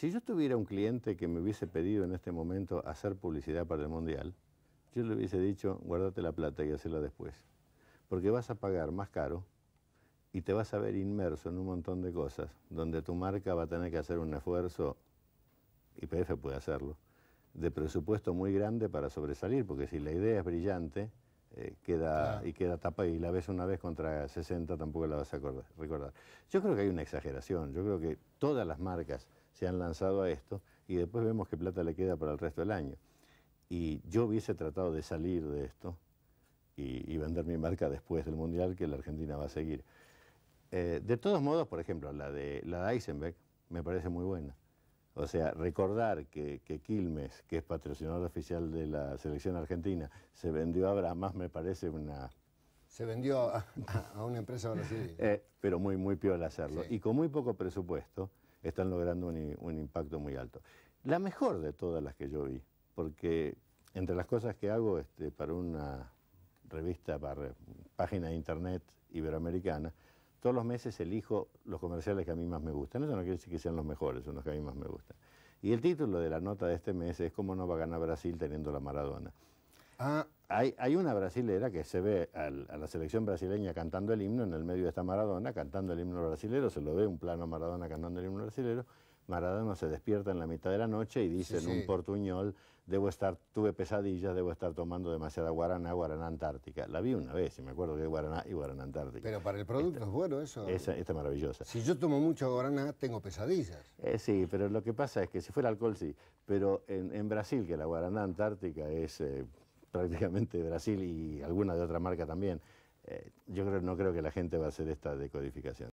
Si yo tuviera un cliente que me hubiese pedido en este momento hacer publicidad para el Mundial, yo le hubiese dicho, guardate la plata y hacela después. Porque vas a pagar más caro y te vas a ver inmerso en un montón de cosas, donde tu marca va a tener que hacer un esfuerzo, y PF puede hacerlo, de presupuesto muy grande para sobresalir, porque si la idea es brillante, eh, queda y queda tapa y la ves una vez contra 60, tampoco la vas a recordar. Yo creo que hay una exageración, yo creo que todas las marcas se han lanzado a esto y después vemos qué plata le queda para el resto del año. Y yo hubiese tratado de salir de esto y, vender mi marca después del Mundial que la Argentina va a seguir. Eh, de todos modos, por ejemplo, la de, la de Eisenberg me parece muy buena. O sea, recordar que, que, Quilmes, que es patrocinador oficial de la selección argentina, se vendió a más me parece una... Se vendió a, una empresa brasileña. Eh, pero muy, muy piola hacerlo. Y con muy poco presupuesto, están logrando un, impacto muy alto. La mejor de todas las que yo vi, porque entre las cosas que hago este, para una revista, para página de internet iberoamericana, todos los meses elijo los comerciales que a mí más me gustan. Eso no quiere decir que sean los mejores, son los que a mí más me gustan. Y el título de la nota de este mes es ¿Cómo no va a ganar Brasil teniendo la Maradona? Ah, hay, una brasilera que se ve a la selección brasileña cantando el himno, en el medio de esta Maradona cantando el himno brasilero, se lo ve un plano Maradona cantando el himno brasilero, Maradona se despierta en la mitad de la noche y dice en un portuñol, debo estar, tuve pesadillas, debo estar tomando demasiada guaraná, guaraná antártica. La vi una vez y me acuerdo que es guaraná y guaraná antártica. Pero para el producto es bueno eso. Esa, esta es maravillosa. Si yo tomo mucho guaraná, tengo pesadillas. Eh, sí, pero lo que pasa es que si fuera alcohol, sí. Pero en, Brasil, que la guaraná antártica es... Eh, prácticamente Brasil y alguna de otra marca también. Eh, yo creo, no creo que la gente va a hacer esta decodificación.